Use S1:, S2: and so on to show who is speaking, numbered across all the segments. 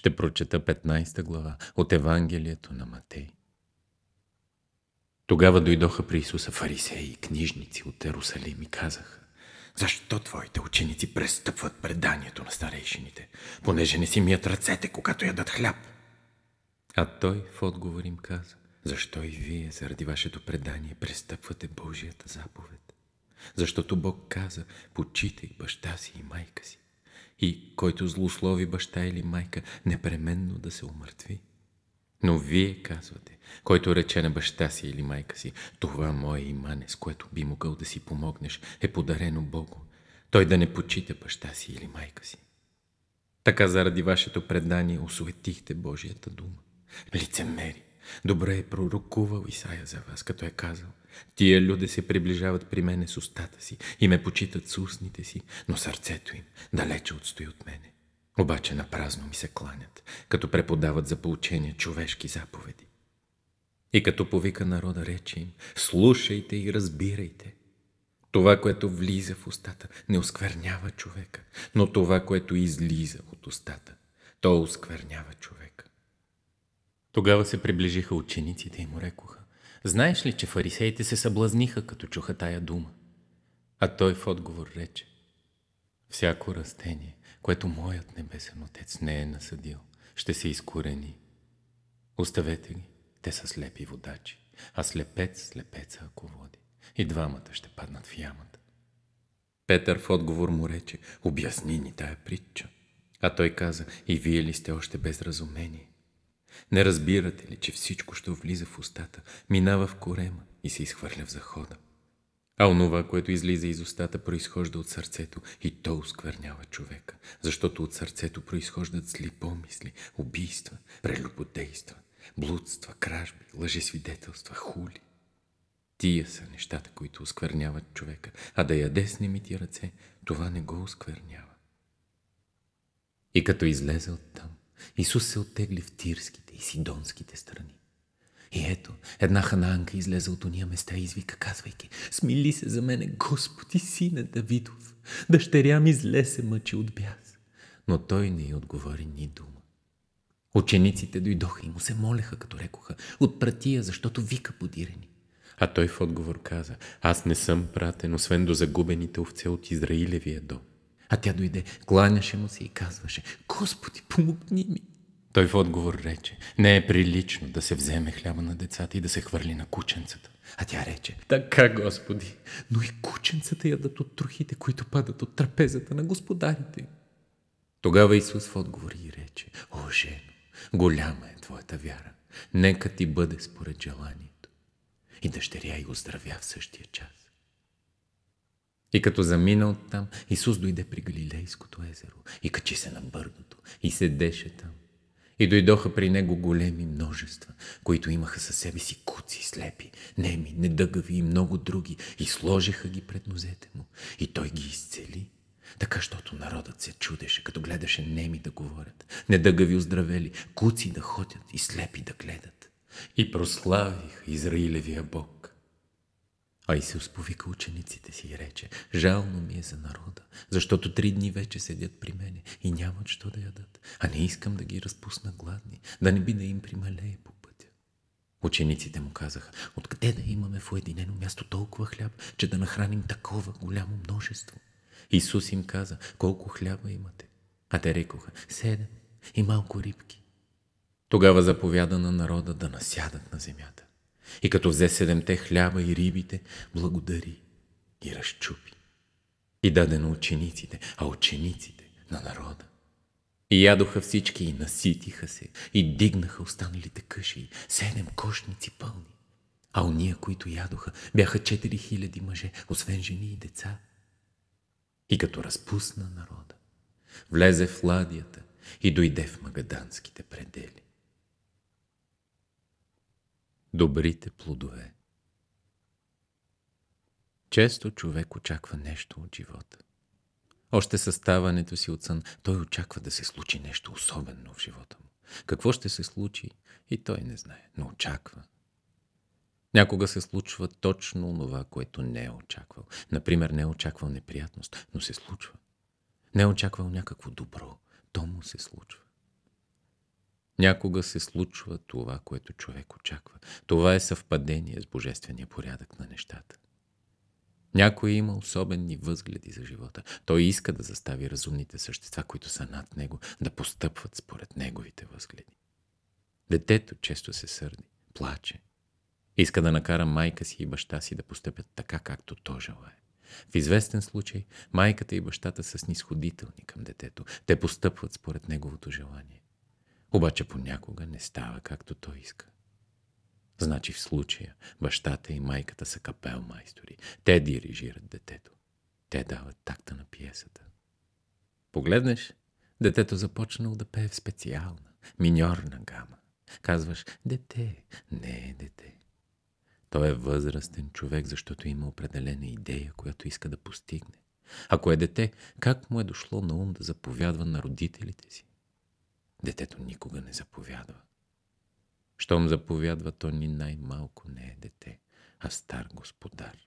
S1: ще прочета 15 глава от Евангелието на Матей. Тогава дойдоха при Исуса фарисеи и книжници от Ерусалим и казаха защо твоите ученици престъпват преданието на старейшините, понеже не си мият ръцете, когато ядат хляб? А той в отговор им каза, защо и вие заради вашето предание престъпвате Божията заповед? Защото Бог каза, почитай баща си и майка си и който злослови баща или майка, непременно да се умъртви. Но вие казвате, който рече на баща си или майка си, това мое имане, с което би могъл да си помогнеш, е подарено Богу. Той да не почита баща си или майка си. Така заради вашето предание осуетихте Божията дума. Лицемери! Добре е пророкувал Исаия за вас, като е казал. Тия люди се приближават при мене с устата си и ме почитат с устните си, но сърцето им далече отстои от мене. Обаче на празно ми се кланят, като преподават за получение човешки заповеди. И като повика народа рече им, слушайте и разбирайте. Това, което влиза в устата, не осквернява човека, но това, което излиза от устата, то осквернява човека. Тогава се приближиха учениците и му рекоха, Знаеш ли, че фарисеите се съблазниха, като чуха тая дума? А той в отговор рече, всяко растение, което моят небесен отец не е насъдил, ще се изкорени. Оставете ги, те са слепи водачи, а слепец слепеца ако води. И двамата ще паднат в ямата. Петър в отговор му рече, обясни ни тая притча. А той каза, и вие ли сте още без разумение? Не разбирате ли, че всичко, що влиза в устата, минава в корема и се изхвърля в захода? А онова, което излиза из устата, произхожда от сърцето и то осквернява човека, защото от сърцето произхождат зли помисли, убийства, прелюбодейства, блудства, кражби, лъжесвидетелства, хули. Тия са нещата, които оскверняват човека, а да яде с немити ръце, това не го осквернява. И като излезе оттам, Исус се оттегли в тирските и сидонските страни. И ето, една хананка излезе от ония места и извика, казвайки, смили се за мене, Господи, сина Давидов, дъщеря ми зле се мъчи от бяз. Но той не й отговори ни дума. Учениците дойдоха и му се молеха, като рекоха, отпрати я, защото вика подирени. А той в отговор каза, аз не съм пратен, освен до загубените овце от Израилевия дом. А тя дойде, кланяше му се и казваше, Господи, помогни ми. Той в отговор рече, не е прилично да се вземе хляба на децата и да се хвърли на кученцата. А тя рече, така, Господи, но и кученцата ядат от трохите, които падат от трапезата на господарите. Тогава Исус в отговор и рече, о, жено, голяма е твоята вяра, нека ти бъде според желанието. И дъщеря й оздравя в същия час. И като замина оттам, Исус дойде при Галилейското езеро и качи се на бърдото и седеше там. И дойдоха при него големи множества, които имаха със себе си куци, слепи, неми, недъгави и много други, и сложиха ги пред нозете му. И той ги изцели, така, щото народът се чудеше, като гледаше неми да говорят, недъгави оздравели, куци да ходят и слепи да гледат. И прославиха Израилевия Бог а Исус повика учениците си и рече, жално ми е за народа, защото три дни вече седят при мене и нямат що да ядат, а не искам да ги разпусна гладни, да не би да им прималее по пътя. Учениците му казаха, откъде да имаме в уединено място толкова хляб, че да нахраним такова голямо множество? Исус им каза, колко хляба имате? А те рекоха, седем и малко рибки. Тогава заповяда на народа да насядат на земята. И като взе седемте хляба и рибите, благодари и разчупи. И даде на учениците, а учениците на народа. И ядоха всички и наситиха се, и дигнаха останалите къши, седем кошници пълни. А уния, които ядоха, бяха четири хиляди мъже, освен жени и деца. И като разпусна народа, влезе в ладията и дойде в магаданските предели добрите плодове. Често човек очаква нещо от живота. Още съставането си от сън, той очаква да се случи нещо особено в живота му. Какво ще се случи и той не знае, но очаква. Някога се случва точно това, което не е очаквал. Например, не е очаквал неприятност, но се случва. Не е очаквал някакво добро, то му се случва. Някога се случва това, което човек очаква. Това е съвпадение с божествения порядък на нещата. Някой е има особени възгледи за живота. Той иска да застави разумните същества, които са над него, да постъпват според неговите възгледи. Детето често се сърди, плаче. Иска да накара майка си и баща си да постъпят така, както то желае. В известен случай майката и бащата са снисходителни към детето. Те постъпват според неговото желание. Обаче понякога не става както той иска. Значи в случая бащата и майката са майстори. Те дирижират детето. Те дават такта на пиесата. Погледнеш, детето започнало да пее в специална, миньорна гама. Казваш, дете, не е дете. Той е възрастен човек, защото има определена идея, която иска да постигне. Ако е дете, как му е дошло на ум да заповядва на родителите си? Детето никога не заповядва. Щом заповядва, то ни най-малко не е дете, а стар господар.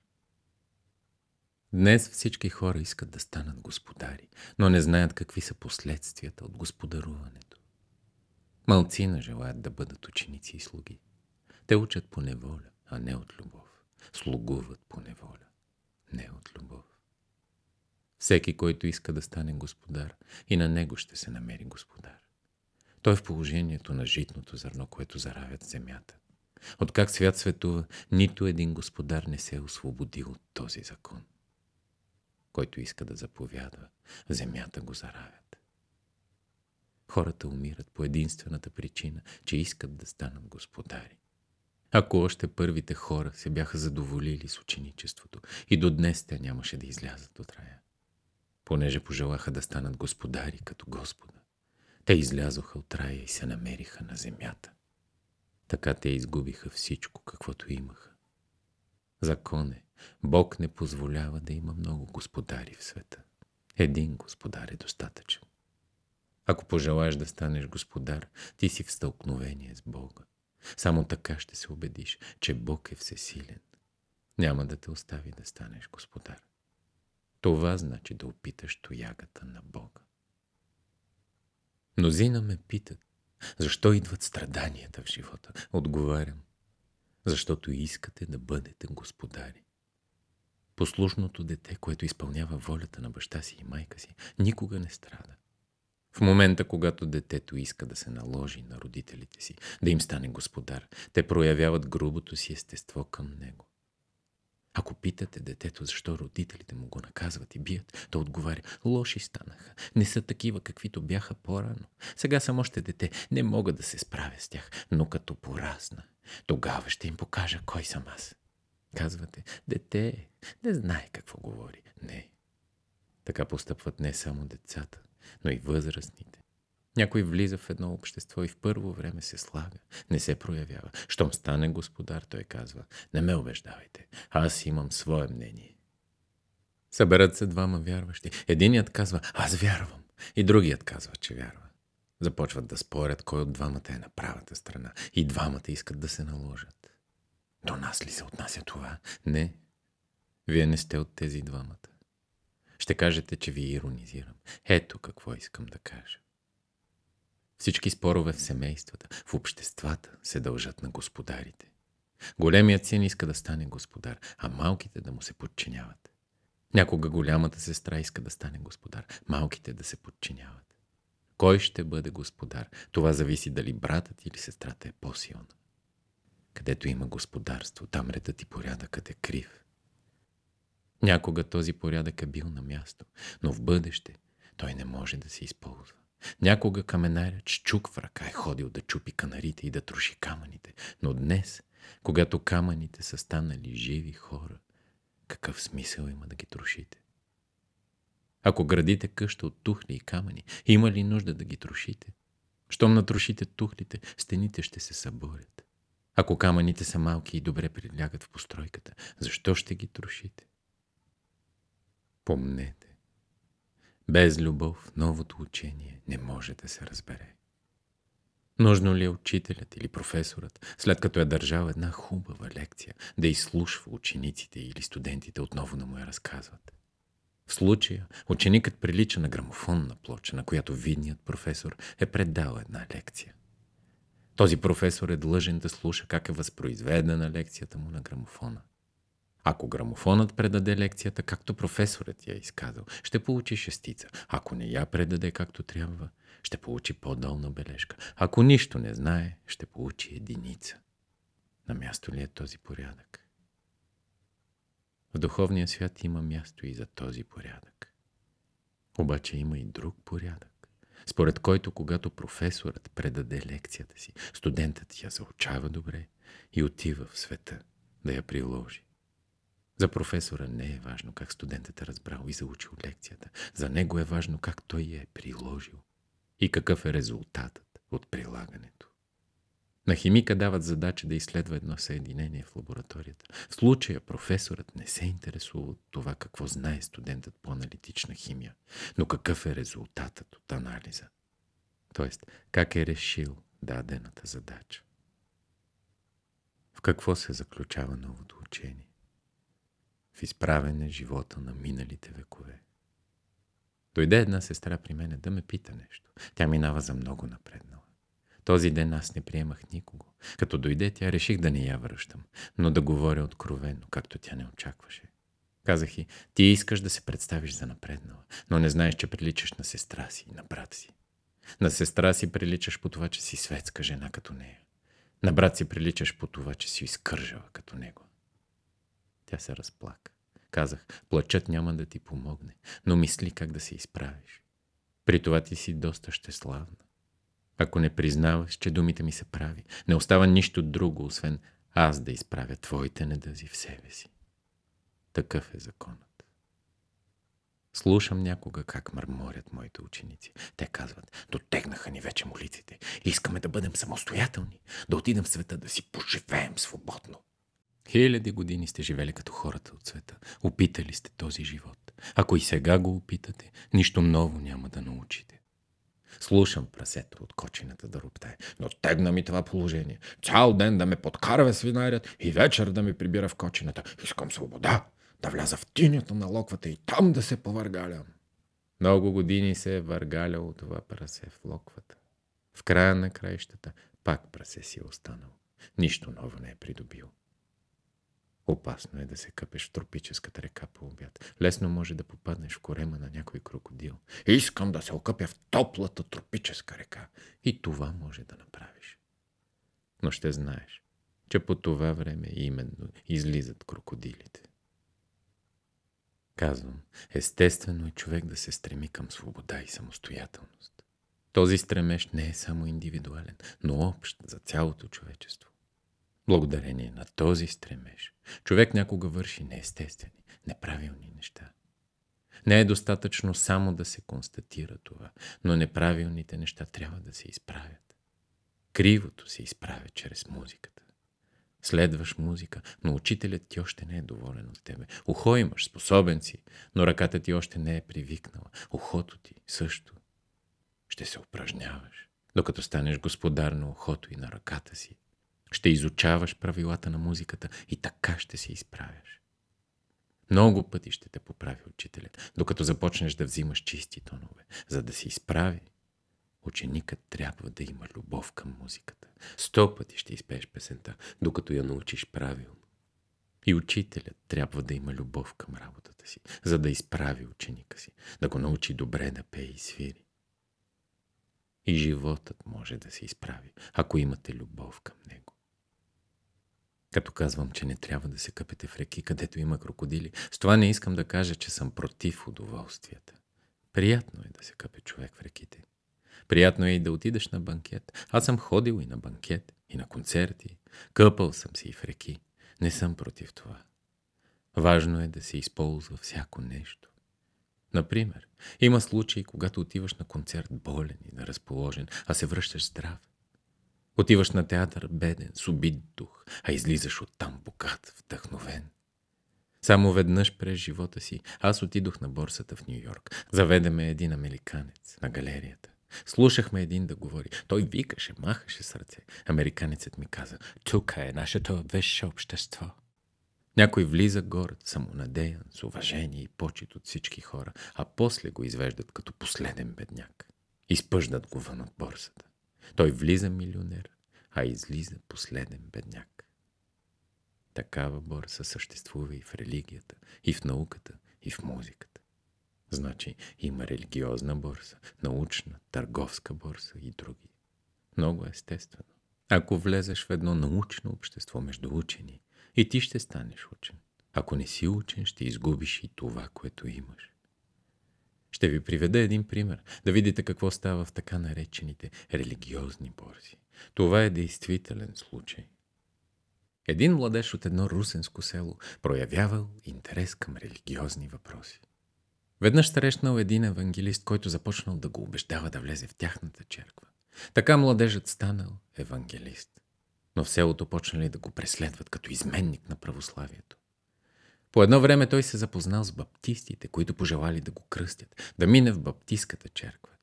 S1: Днес всички хора искат да станат господари, но не знаят какви са последствията от господаруването. Малцина желаят да бъдат ученици и слуги. Те учат по неволя, а не от любов. Слугуват по неволя, не от любов. Всеки, който иска да стане господар, и на него ще се намери господар. Той е в положението на житното зърно, което заравят земята. От как свят светува, нито един господар не се е освободил от този закон. Който иска да заповядва, земята го заравят. Хората умират по единствената причина, че искат да станат господари. Ако още първите хора се бяха задоволили с ученичеството и до днес те нямаше да излязат от рая, понеже пожелаха да станат господари като Господа. Те излязоха от рая и се намериха на земята. Така те изгубиха всичко, каквото имаха. Законе, Бог не позволява да има много господари в света. Един господар е достатъчен. Ако пожелаеш да станеш господар, ти си в стълкновение с Бога. Само така ще се убедиш, че Бог е всесилен. Няма да те остави да станеш господар. Това значи да опиташ тоягата на Бога. Мнозина ме питат, защо идват страданията в живота? Отговарям, защото искате да бъдете господари. Послушното дете, което изпълнява волята на баща си и майка си, никога не страда. В момента, когато детето иска да се наложи на родителите си, да им стане господар, те проявяват грубото си естество към него. Ако питате детето защо родителите му го наказват и бият, то отговаря «Лоши станаха. Не са такива, каквито бяха по-рано. Сега съм още дете. Не мога да се справя с тях. Но като порасна, тогава ще им покажа кой съм аз». Казвате «Дете не знае какво говори». Не. Така постъпват не само децата, но и възрастните. Някой влиза в едно общество и в първо време се слага, не се проявява. Щом стане господар, той казва, не ме убеждавайте, аз имам свое мнение. Съберат се двама вярващи. Единият казва, аз вярвам. И другият казва, че вярва. Започват да спорят кой от двамата е на правата страна. И двамата искат да се наложат. До нас ли се отнася това? Не. Вие не сте от тези двамата. Ще кажете, че ви иронизирам. Ето какво искам да кажа. Всички спорове в семействата, в обществата се дължат на господарите. Големият син иска да стане господар, а малките да му се подчиняват. Някога голямата сестра иска да стане господар, малките да се подчиняват. Кой ще бъде господар? Това зависи дали братът или сестрата е по-силна. Където има господарство, там редът и порядъкът е крив. Някога този порядък е бил на място, но в бъдеще той не може да се използва. Някога каменарят чук в ръка е ходил да чупи канарите и да троши камъните, но днес, когато камъните са станали живи хора, какъв смисъл има да ги трошите? Ако градите къща от тухли и камъни, има ли нужда да ги трошите? Щом натрушите тухлите, стените ще се съборят. Ако камъните са малки и добре прилягат в постройката, защо ще ги трошите? Помнете, без любов новото учение не може да се разбере. Нужно ли е учителят или професорът, след като е държал една хубава лекция, да изслушва учениците или студентите отново да му я разказват? В случая ученикът прилича на грамофонна плоча, на която видният професор е предал една лекция. Този професор е длъжен да слуша как е възпроизведена лекцията му на грамофона – ако грамофонът предаде лекцията, както професорът я е изказал, ще получи шестица. Ако не я предаде както трябва, ще получи по-долна бележка. Ако нищо не знае, ще получи единица. На място ли е този порядък? В духовния свят има място и за този порядък. Обаче има и друг порядък, според който когато професорът предаде лекцията си, студентът я заучава добре и отива в света да я приложи. За професора не е важно как студентът е разбрал и заучил лекцията. За него е важно как той я е приложил и какъв е резултатът от прилагането. На химика дават задача да изследва едно съединение в лабораторията. В случая професорът не се интересува от това какво знае студентът по аналитична химия, но какъв е резултатът от анализа. Тоест, как е решил дадената задача. В какво се заключава новото учение? в изправене живота на миналите векове. Дойде една сестра при мене да ме пита нещо. Тя минава за много напреднала. Този ден аз не приемах никого. Като дойде, тя реших да не я връщам, но да говоря откровенно, както тя не очакваше. Казах и, ти искаш да се представиш за напреднала, но не знаеш, че приличаш на сестра си, на брат си. На сестра си приличаш по това, че си светска жена като нея. На брат си приличаш по това, че си изкържава като него. Тя се разплака. Казах, плачът няма да ти помогне, но мисли как да се изправиш. При това ти си доста щеславна. Ако не признаваш, че думите ми се прави, не остава нищо друго, освен аз да изправя твоите недъзи в себе си. Такъв е законът. Слушам някога как мърморят моите ученици. Те казват, дотегнаха ни вече молиците. Искаме да бъдем самостоятелни, да отидем в света да си поживеем свободно. Хиляди години сте живели като хората от света. Опитали сте този живот. Ако и сега го опитате, нищо ново няма да научите. Слушам прасето от кочината да роптае. Но тегна ми това положение. Цял ден да ме подкарва свинарят и вечер да ме прибира в кочината. Искам свобода, да вляза в тинята на локвата и там да се повъргалям. Много години се е въргаляло това прасе в локвата. В края на краищата пак прасе си е останал. Нищо ново не е придобил. Опасно е да се къпеш в тропическата река по обяд. Лесно може да попаднеш в корема на някой крокодил. Искам да се окъпя в топлата тропическа река. И това може да направиш. Но ще знаеш, че по това време именно излизат крокодилите. Казвам, естествено е човек да се стреми към свобода и самостоятелност. Този стремеж не е само индивидуален, но общ за цялото човечество. Благодарение на този стремеж, човек някога върши неестествени, неправилни неща. Не е достатъчно само да се констатира това, но неправилните неща трябва да се изправят. Кривото се изправя чрез музиката. Следваш музика, но учителят ти още не е доволен от тебе. Ухо имаш, способен си, но ръката ти още не е привикнала. Ухото ти също. Ще се упражняваш, докато станеш господар на ухото и на ръката си, ще изучаваш правилата на музиката и така ще се изправяш. Много пъти ще те поправи учителят, докато започнеш да взимаш чисти тонове. За да се изправи, ученикът трябва да има любов към музиката. Сто пъти ще изпееш песента, докато я научиш правилно. И учителят трябва да има любов към работата си, за да изправи ученика си, да го научи добре да пее и свири. И животът може да се изправи, ако имате любов към него. Като казвам, че не трябва да се къпете в реки, където има крокодили. С това не искам да кажа, че съм против удоволствията. Приятно е да се къпе човек в реките. Приятно е и да отидеш на банкет. Аз съм ходил и на банкет, и на концерти. Къпал съм си и в реки. Не съм против това. Важно е да се използва всяко нещо. Например, има случаи, когато отиваш на концерт болен и неразположен, а се връщаш здрав. Отиваш на театър беден, с убит дух, а излизаш оттам богат, вдъхновен. Само веднъж през живота си аз отидох на борсата в Нью Йорк. Заведеме един американец на галерията. Слушахме един да говори. Той викаше, махаше с ръце. Американецът ми каза, тук е нашето висше общество. Някой влиза горд, самонадеян, с уважение и почет от всички хора, а после го извеждат като последен бедняк. Изпъждат го вън от борсата. Той влиза милионер, а излиза последен бедняк. Такава борса съществува и в религията, и в науката, и в музиката. Значи има религиозна борса, научна, търговска борса и други. Много естествено. Ако влезеш в едно научно общество между учени, и ти ще станеш учен. Ако не си учен, ще изгубиш и това, което имаш. Ще ви приведа един пример, да видите какво става в така наречените религиозни борзи. Това е действителен случай. Един младеж от едно русенско село проявявал интерес към религиозни въпроси. Веднъж срещнал един евангелист, който започнал да го убеждава да влезе в тяхната черква. Така младежът станал евангелист. Но в селото почнали да го преследват като изменник на православието. По едно време той се запознал с баптистите, които пожелали да го кръстят, да мине в баптистската черква.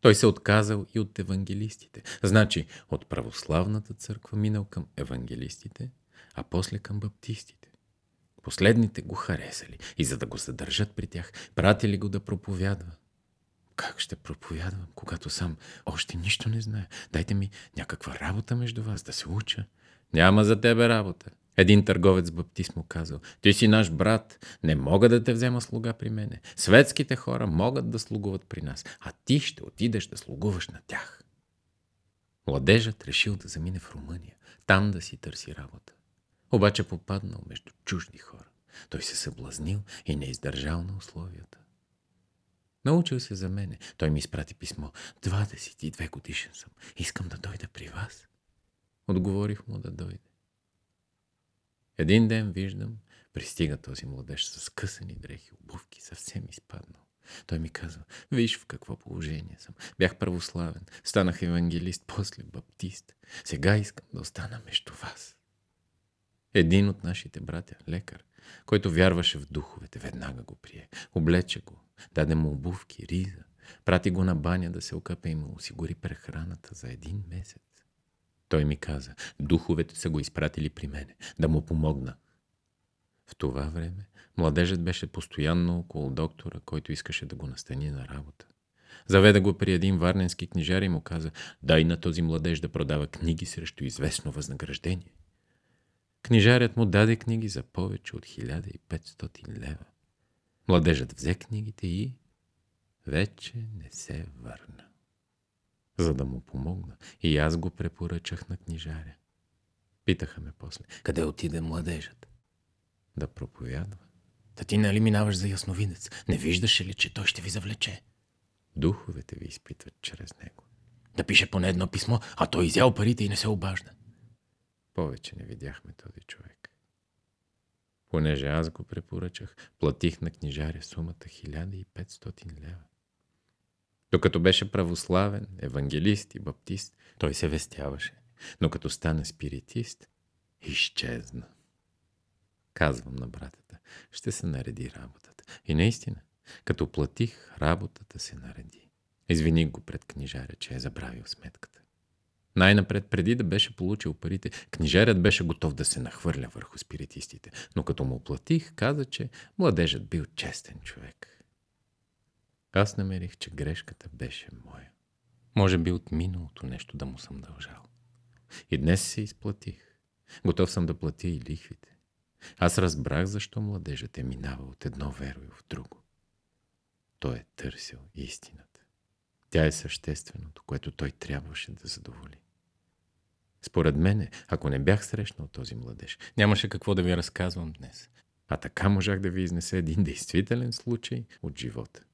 S1: Той се отказал и от евангелистите. Значи, от православната църква минал към евангелистите, а после към баптистите. Последните го харесали и за да го съдържат при тях, пратили го да проповядва. Как ще проповядвам, когато сам още нищо не знае? Дайте ми някаква работа между вас да се уча. Няма за тебе работа. Един търговец баптист му казал, ти си наш брат, не мога да те взема слуга при мене. Светските хора могат да слугуват при нас, а ти ще отидеш да слугуваш на тях. Младежът решил да замине в Румъния, там да си търси работа. Обаче попаднал между чужди хора. Той се съблазнил и не издържал на условията. Научил се за мене. Той ми изпрати писмо. 22 годишен съм. Искам да дойда при вас. Отговорих му да дойде. Един ден виждам, пристига този младеж с късани дрехи, обувки, съвсем изпаднал. Той ми казва, виж в какво положение съм. Бях православен, станах евангелист, после баптист. Сега искам да остана между вас. Един от нашите братя, лекар, който вярваше в духовете, веднага го прие. Облече го, даде му обувки, риза, прати го на баня да се окъпе и му осигури прехраната за един месец. Той ми каза, духовете са го изпратили при мене, да му помогна. В това време младежът беше постоянно около доктора, който искаше да го настани на работа. Заведа го при един варненски книжар и му каза, дай на този младеж да продава книги срещу известно възнаграждение. Книжарят му даде книги за повече от 1500 лева. Младежът взе книгите и вече не се върна за да му помогна. И аз го препоръчах на книжаря. Питаха ме после. Къде отиде младежът? Да проповядва. Та ти нали минаваш за ясновидец? Не виждаше ли, че той ще ви завлече? Духовете ви изпитват чрез него. Да пише поне едно писмо, а той изял парите и не се обажда. Повече не видяхме този човек. Понеже аз го препоръчах, платих на книжаря сумата 1500 лева. Докато беше православен, евангелист и баптист, той се вестяваше. Но като стана спиритист, изчезна. Казвам на братата: ще се нареди работата. И наистина, като платих, работата се нареди. Извини го пред книжаря, че е забравил сметката. Най-напред, преди да беше получил парите, книжарят беше готов да се нахвърля върху спиритистите, но като му платих, каза, че младежът бил честен човек. Аз намерих, че грешката беше моя. Може би от миналото нещо да му съм дължал. И днес се изплатих. Готов съм да платя и лихвите. Аз разбрах защо младежът е минава от едно веро и в друго. Той е търсил истината. Тя е същественото, което той трябваше да задоволи. Според мене, ако не бях срещнал този младеж, нямаше какво да ви разказвам днес. А така можах да ви изнеса един действителен случай от живота.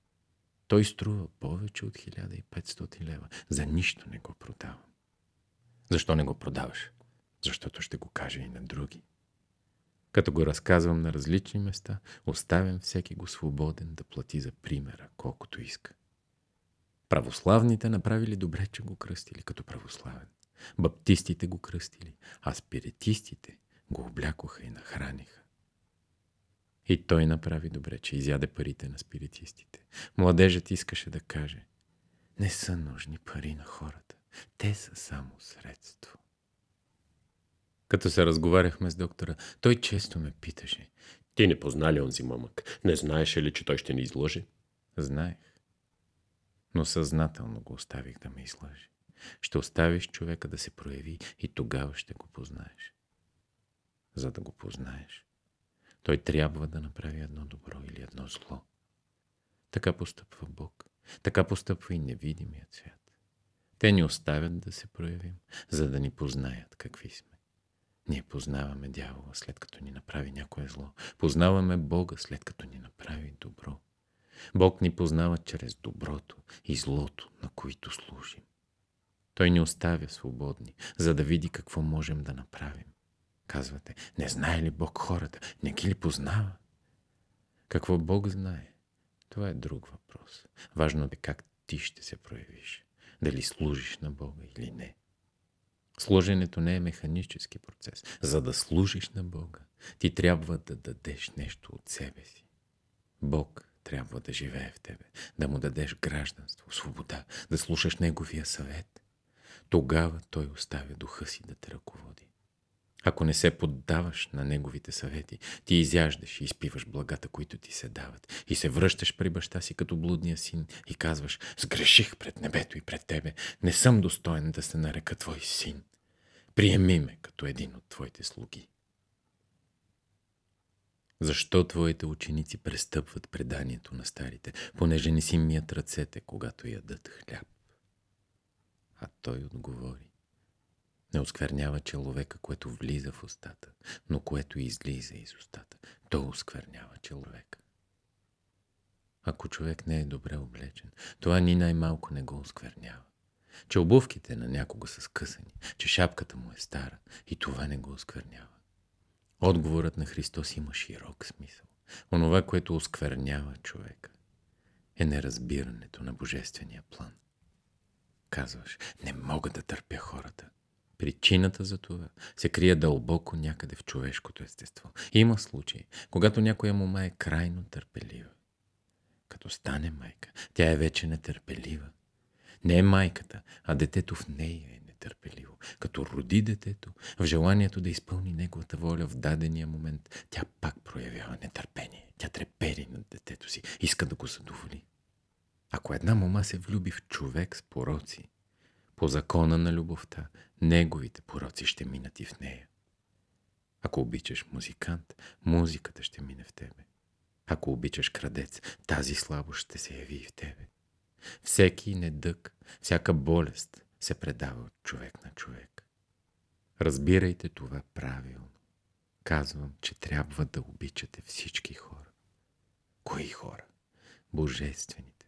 S1: Той струва повече от 1500 лева. За нищо не го продавам. Защо не го продаваш? Защото ще го кажа и на други. Като го разказвам на различни места, оставям всеки го свободен да плати за примера, колкото иска. Православните направили добре, че го кръстили като православен. Баптистите го кръстили, а спиритистите го облякоха и нахраниха. И той направи добре, че изяде парите на спиритистите. Младежът искаше да каже, не са нужни пари на хората, те са само средство. Като се разговаряхме с доктора, той често ме питаше. Ти не позна ли онзи момък? Не знаеше ли, че той ще ни излъже? Знаех. Но съзнателно го оставих да ме излъжи. Ще оставиш човека да се прояви и тогава ще го познаеш. За да го познаеш, той трябва да направи едно добро или едно зло. Така постъпва Бог. Така постъпва и невидимият свят. Те ни оставят да се проявим, за да ни познаят какви сме. Ние познаваме дявола, след като ни направи някое зло. Познаваме Бога, след като ни направи добро. Бог ни познава чрез доброто и злото, на които служим. Той ни оставя свободни, за да види какво можем да направим казвате. Не знае ли Бог хората? Не ги ли познава? Какво Бог знае? Това е друг въпрос. Важно е как ти ще се проявиш. Дали служиш на Бога или не. Служенето не е механически процес. За да служиш на Бога, ти трябва да дадеш нещо от себе си. Бог трябва да живее в тебе, да му дадеш гражданство, свобода, да слушаш Неговия съвет. Тогава Той оставя духа си да те ръководи. Ако не се поддаваш на неговите съвети, ти изяждаш и изпиваш благата, които ти се дават. И се връщаш при баща си като блудния син и казваш, сгреших пред небето и пред тебе, не съм достоен да се нарека твой син. Приеми ме като един от твоите слуги. Защо твоите ученици престъпват преданието на старите, понеже не си мият ръцете, когато ядат хляб? А той отговори не осквернява човека, което влиза в устата, но което излиза из устата. То осквернява човека. Ако човек не е добре облечен, това ни най-малко не го осквернява. Че обувките на някого са скъсани, че шапката му е стара и това не го осквернява. Отговорът на Христос има широк смисъл. Онова, което осквернява човека, е неразбирането на божествения план. Казваш, не мога да търпя хората – Причината за това се крие дълбоко някъде в човешкото естество. Има случаи, когато някоя мома е крайно търпелива. Като стане майка, тя е вече нетърпелива. Не е майката, а детето в нея е нетърпеливо. Като роди детето, в желанието да изпълни неговата воля в дадения момент, тя пак проявява нетърпение. Тя трепери над детето си, иска да го задоволи. Ако една мома се влюби в човек с пороци, по закона на любовта, неговите пороци ще минат и в нея. Ако обичаш музикант, музиката ще мине в тебе. Ако обичаш крадец, тази слабост ще се яви и в тебе. Всеки недък, всяка болест се предава от човек на човек. Разбирайте това правилно. Казвам, че трябва да обичате всички хора. Кои хора? Божествените.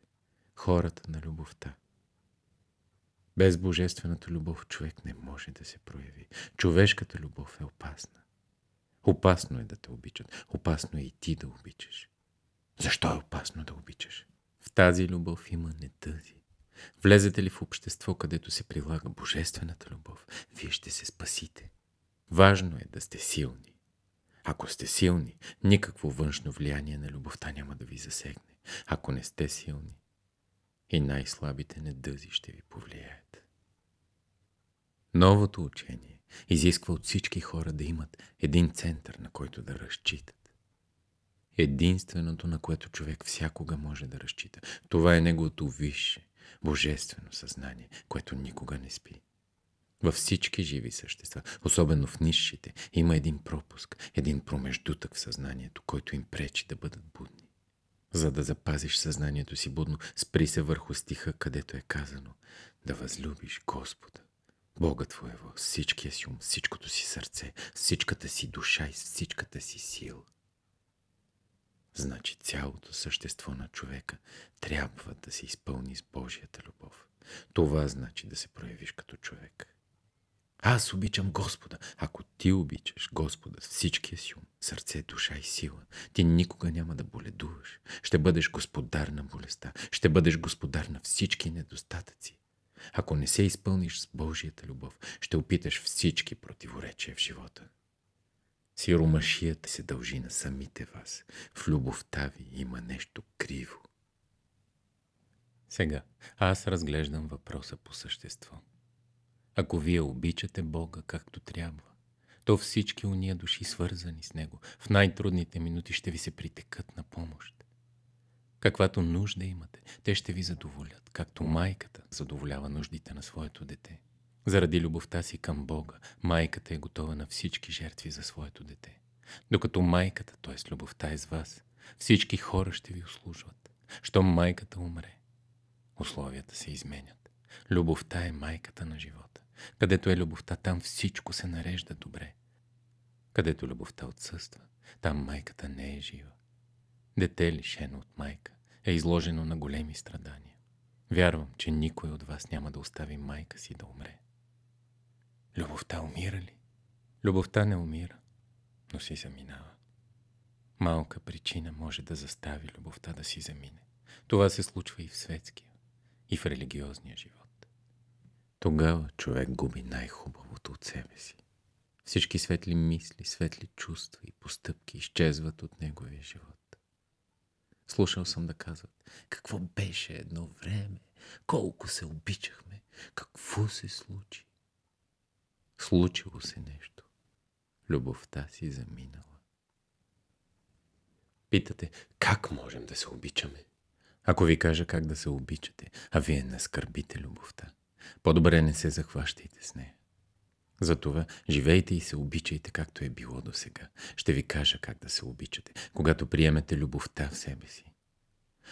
S1: Хората на любовта. Без божествената любов човек не може да се прояви. Човешката любов е опасна. Опасно е да те обичат. Опасно е и ти да обичаш. Защо е опасно да обичаш? В тази любов има не тази. Влезете ли в общество, където се прилага божествената любов, вие ще се спасите. Важно е да сте силни. Ако сте силни, никакво външно влияние на любовта няма да ви засегне. Ако не сте силни, и най-слабите недъзи ще ви повлияят. Новото учение изисква от всички хора да имат един център, на който да разчитат. Единственото, на което човек всякога може да разчита, това е неговото висше, божествено съзнание, което никога не спи. Във всички живи същества, особено в нишите, има един пропуск, един промеждутък в съзнанието, който им пречи да бъдат будни. За да запазиш съзнанието си будно, спри се върху стиха, където е казано да възлюбиш Господа. Бога във всичкия си ум, всичкото си сърце, всичката си душа и всичката си сила. Значи цялото същество на човека трябва да се изпълни с Божията любов. Това значи да се проявиш като човек. Аз обичам Господа. Ако ти обичаш Господа с всичкия си ум, сърце, душа и сила, ти никога няма да боледуваш. Ще бъдеш господар на болестта. Ще бъдеш господар на всички недостатъци. Ако не се изпълниш с Божията любов, ще опиташ всички противоречия в живота. Сиромашията се дължи на самите вас. В любовта ви има нещо криво. Сега аз разглеждам въпроса по същество – ако вие обичате Бога както трябва, то всички уния души, свързани с Него, в най-трудните минути ще ви се притекат на помощ. Каквато нужда имате, те ще ви задоволят, както майката задоволява нуждите на своето дете. Заради любовта си към Бога, майката е готова на всички жертви за своето дете. Докато майката, т.е. любовта е с вас, всички хора ще ви услужват. Щом майката умре, условията се изменят. Любовта е майката на живота. Където е любовта, там всичко се нарежда добре. Където любовта отсъства, там майката не е жива. Дете, лишено от майка, е изложено на големи страдания. Вярвам, че никой от вас няма да остави майка си да умре. Любовта умира ли? Любовта не умира, но си заминава. Малка причина може да застави любовта да си замине. Това се случва и в светския, и в религиозния живот. Тогава човек губи най-хубавото от себе си. Всички светли мисли, светли чувства и постъпки изчезват от неговия живот. Слушал съм да казват, какво беше едно време, колко се обичахме, какво се случи. Случило се нещо. Любовта си заминала. Питате, как можем да се обичаме? Ако ви кажа как да се обичате, а вие не скърбите любовта – по-добре не се захващайте с нея. Затова живейте и се обичайте, както е било до сега. Ще ви кажа как да се обичате, когато приемете любовта в себе си.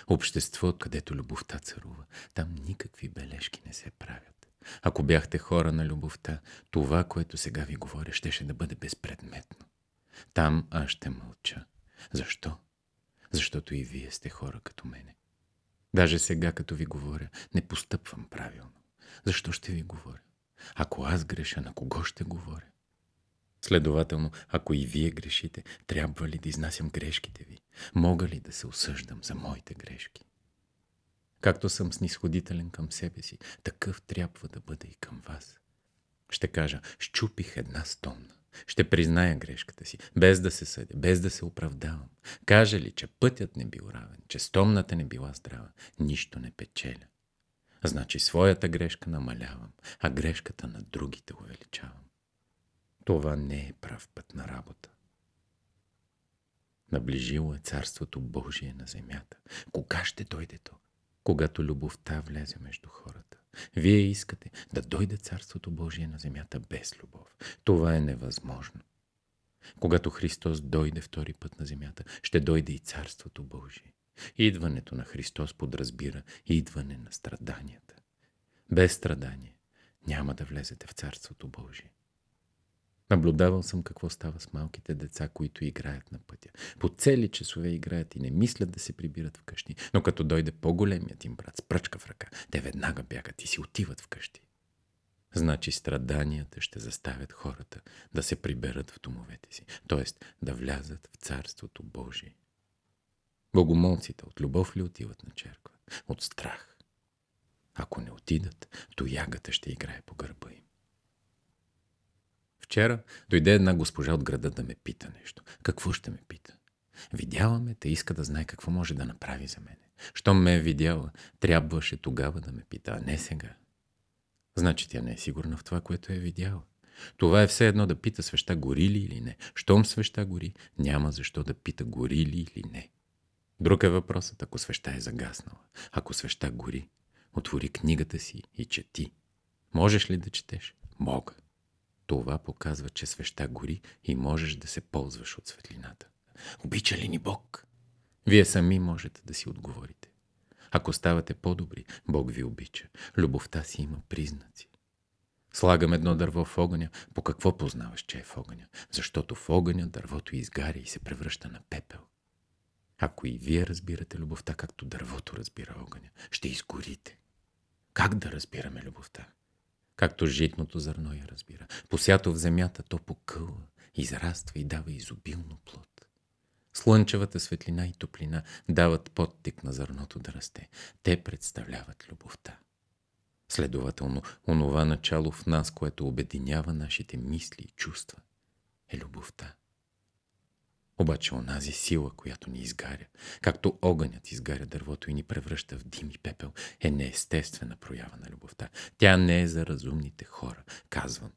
S1: Общество, където любовта царува, там никакви бележки не се правят. Ако бяхте хора на любовта, това, което сега ви говоря, щеше да бъде безпредметно. Там аз ще мълча. Защо? Защото и вие сте хора като мене. Даже сега, като ви говоря, не постъпвам правилно. Защо ще ви говоря? Ако аз греша, на кого ще говоря? Следователно, ако и вие грешите, трябва ли да изнасям грешките ви? Мога ли да се осъждам за моите грешки? Както съм снисходителен към себе си, такъв трябва да бъда и към вас. Ще кажа, щупих една стомна. Ще призная грешката си, без да се съдя, без да се оправдавам. Кажа ли, че пътят не бил равен, че стомната не била здрава, нищо не печеля. Значи своята грешка намалявам, а грешката на другите увеличавам. Това не е прав път на работа. Наближило е Царството Божие на земята. Кога ще дойде то? Когато любовта влезе между хората. Вие искате да дойде Царството Божие на земята без любов. Това е невъзможно. Когато Христос дойде втори път на земята, ще дойде и Царството Божие. Идването на Христос подразбира идване на страданията. Без страдание няма да влезете в Царството Божие. Наблюдавал съм какво става с малките деца, които играят на пътя. По цели часове играят и не мислят да се прибират вкъщи. Но като дойде по-големият им брат с пръчка в ръка, те веднага бягат и си отиват вкъщи. Значи страданията ще заставят хората да се приберат в домовете си, т.е. да влязат в Царството Божие. Богомолците от любов ли отиват на черква? От страх. Ако не отидат, тоягата ще играе по гърба им. Вчера дойде една госпожа от града да ме пита нещо. Какво ще ме пита? Видяла ме, те иска да знае какво може да направи за мене. Щом ме е видяла, трябваше тогава да ме пита, а не сега. Значи тя не е сигурна в това, което е видяла. Това е все едно да пита свеща гори ли или не. Щом свеща гори, няма защо да пита гори ли или не. Друг е въпросът, ако свеща е загаснала, ако свеща гори, отвори книгата си и чети. Можеш ли да четеш? Мога. Това показва, че свеща гори и можеш да се ползваш от светлината. Обича ли ни Бог? Вие сами можете да си отговорите. Ако ставате по-добри, Бог ви обича. Любовта си има признаци. Слагам едно дърво в огъня. По какво познаваш, че е в огъня? Защото в огъня дървото изгаря и се превръща на пепел. Ако и вие разбирате любовта, както дървото разбира огъня, ще изгорите. Как да разбираме любовта? Както житното зърно я разбира. Посято в земята, то покълва, израства и дава изобилно плод. Слънчевата светлина и топлина дават подтик на зърното да расте. Те представляват любовта. Следователно, онова начало в нас, което обединява нашите мисли и чувства, е любовта. Обаче онази сила, която ни изгаря, както огънят изгаря дървото и ни превръща в дим и пепел, е неестествена проява на любовта. Тя не е за разумните хора. Казвам,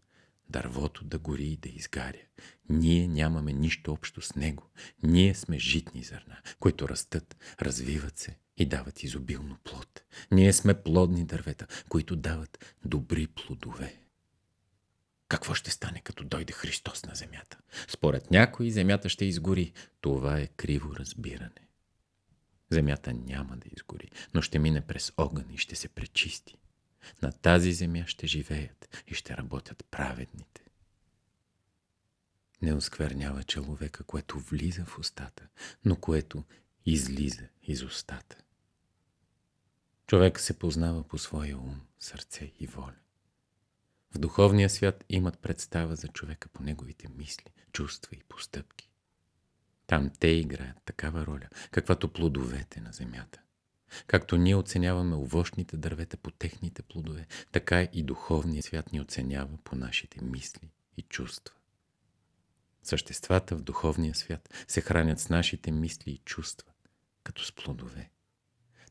S1: дървото да гори и да изгаря. Ние нямаме нищо общо с него. Ние сме житни зърна, които растат, развиват се и дават изобилно плод. Ние сме плодни дървета, които дават добри плодове. Какво ще стане, като дойде Христос на земята? Според някои, земята ще изгори. Това е криво разбиране. Земята няма да изгори, но ще мине през огън и ще се пречисти. На тази земя ще живеят и ще работят праведните. Не осквернява човека, което влиза в устата, но което излиза из устата. Човек се познава по своя ум, сърце и воля в духовния свят имат представа за човека по неговите мисли, чувства и постъпки. Там те играят такава роля, каквато плодовете на земята. Както ние оценяваме овощните дървета по техните плодове, така и духовният свят ни оценява по нашите мисли и чувства. Съществата в духовния свят се хранят с нашите мисли и чувства, като с плодове.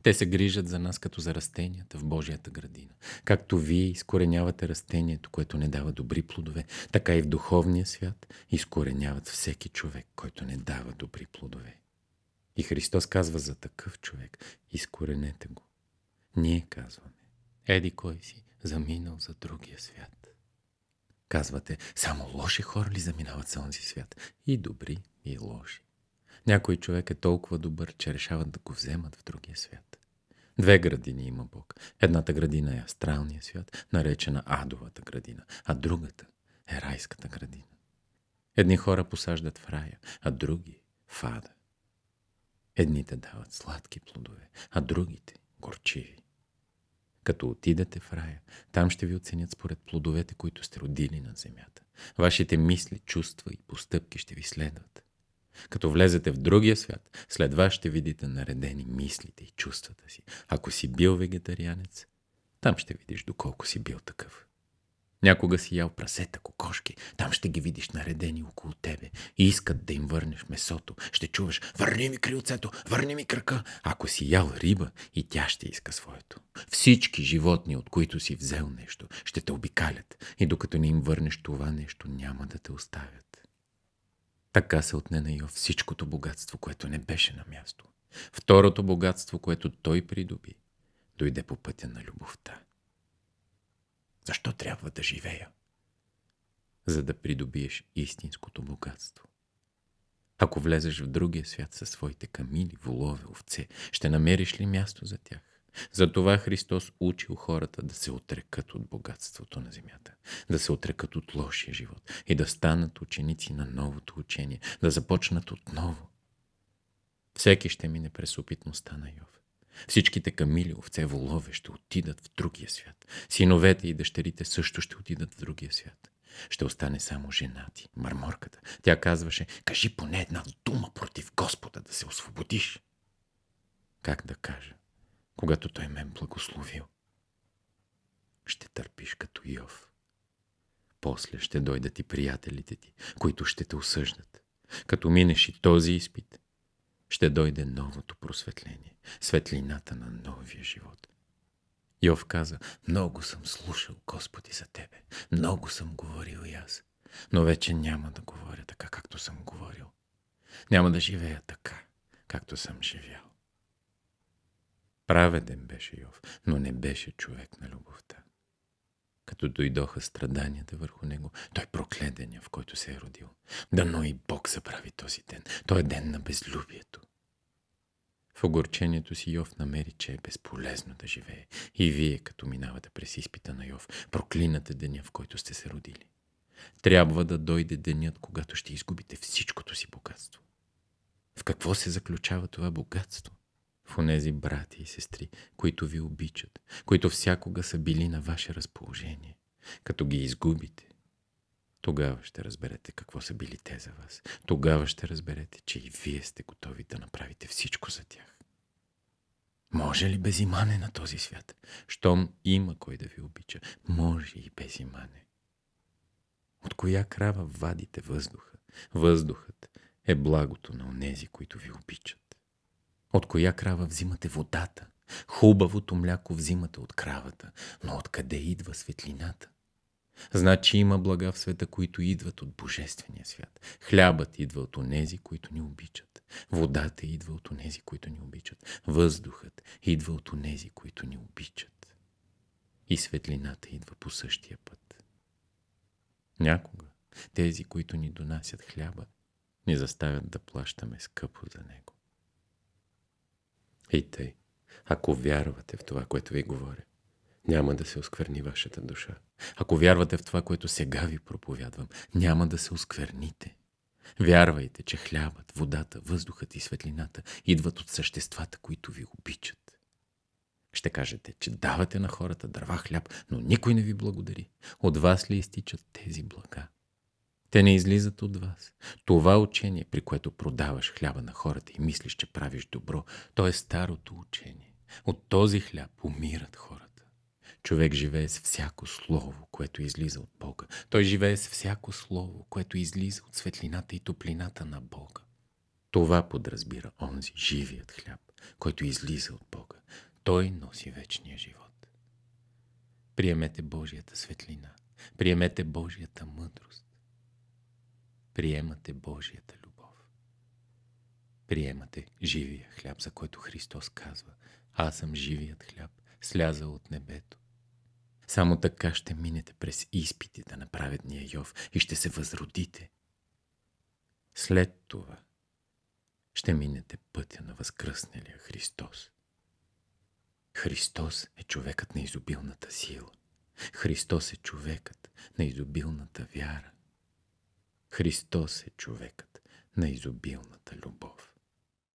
S1: Те се грижат за нас като за растенията в Божията градина. Както вие изкоренявате растението, което не дава добри плодове, така и в духовния свят изкореняват всеки човек, който не дава добри плодове. И Христос казва за такъв човек, изкоренете го. Ние казваме, еди кой си, заминал за другия свят. Казвате, само лоши хора ли заминават за онзи свят? И добри, и лоши. Някой човек е толкова добър, че решават да го вземат в другия свят. Две градини има Бог. Едната градина е астралния свят, наречена Адовата градина, а другата е райската градина. Едни хора посаждат в рая, а други – в ада. Едните дават сладки плодове, а другите – горчиви. Като отидете в рая, там ще ви оценят според плодовете, които сте родили на земята. Вашите мисли, чувства и постъпки ще ви следват. Като влезете в другия свят, след вас ще видите наредени мислите и чувствата си. Ако си бил вегетарианец, там ще видиш доколко си бил такъв. Някога си ял прасета, кокошки. Там ще ги видиш наредени около тебе. И искат да им върнеш месото. Ще чуваш «Върни ми крилцето! Върни ми кръка!» Ако си ял риба, и тя ще иска своето. Всички животни, от които си взел нещо, ще те обикалят. И докато не им върнеш това нещо, няма да те оставят. Така се отне на Йов всичкото богатство, което не беше на място. Второто богатство, което той придоби, дойде по пътя на любовта. Защо трябва да живея? За да придобиеш истинското богатство. Ако влезеш в другия свят със своите камили, волове, овце, ще намериш ли място за тях? Затова Христос учил хората да се отрекат от богатството на земята, да се отрекат от лошия живот и да станат ученици на новото учение, да започнат отново. Всеки ще мине през опитността на Йов. Всичките камили, овце, волове ще отидат в другия свят. Синовете и дъщерите също ще отидат в другия свят. Ще остане само жена ти, марморката. Тя казваше, кажи поне една дума против Господа да се освободиш. Как да кажа? когато той мен е благословил. Ще търпиш като Йов. После ще дойдат и приятелите ти, които ще те осъждат. Като минеш и този изпит, ще дойде новото просветление, светлината на новия живот. Йов каза, много съм слушал, Господи, за Тебе. Много съм говорил и аз. Но вече няма да говоря така, както съм говорил. Няма да живея така, както съм живял. Праведен беше Йов, но не беше човек на любовта. Като дойдоха страданията върху него, той прокледения, деня, в който се е родил. Дано и Бог забрави този ден. Той е ден на безлюбието. В огорчението си Йов намери, че е безполезно да живее. И вие, като минавате през изпита на Йов, проклинате деня, в който сте се родили. Трябва да дойде денят, когато ще изгубите всичкото си богатство. В какво се заключава това богатство? в онези брати и сестри, които ви обичат, които всякога са били на ваше разположение. Като ги изгубите, тогава ще разберете какво са били те за вас. Тогава ще разберете, че и вие сте готови да направите всичко за тях. Може ли без имане на този свят? Щом има кой да ви обича, може и без имане. От коя крава вадите въздуха? Въздухът е благото на онези, които ви обичат. От коя крава взимате водата? Хубавото мляко взимате от кравата, но откъде идва светлината? Значи има блага в света, които идват от Божествения свят. Хлябът идва от онези, които ни обичат. Водата идва от онези, които ни обичат. Въздухът идва от онези, които ни обичат. И светлината идва по същия път. Някога тези, които ни донасят хляба, ни заставят да плащаме скъпо за него. И тъй, ако вярвате в това, което ви говоря, няма да се оскверни вашата душа. Ако вярвате в това, което сега ви проповядвам, няма да се оскверните. Вярвайте, че хлябът, водата, въздухът и светлината идват от съществата, които ви обичат. Ще кажете, че давате на хората дърва хляб, но никой не ви благодари. От вас ли изтичат тези блага? Те не излизат от вас. Това учение, при което продаваш хляба на хората и мислиш, че правиш добро, то е старото учение. От този хляб умират хората. Човек живее с всяко слово, което излиза от Бога. Той живее с всяко слово, което излиза от светлината и топлината на Бога. Това подразбира онзи живият хляб, който излиза от Бога. Той носи вечния живот. Приемете Божията светлина. Приемете Божията мъдрост приемате Божията любов. Приемате живия хляб, за който Христос казва Аз съм живият хляб, слязал от небето. Само така ще минете през изпитите на праведния Йов и ще се възродите. След това ще минете пътя на възкръсналия Христос. Христос е човекът на изобилната сила. Христос е човекът на изобилната вяра. Христос е човекът на изобилната любов.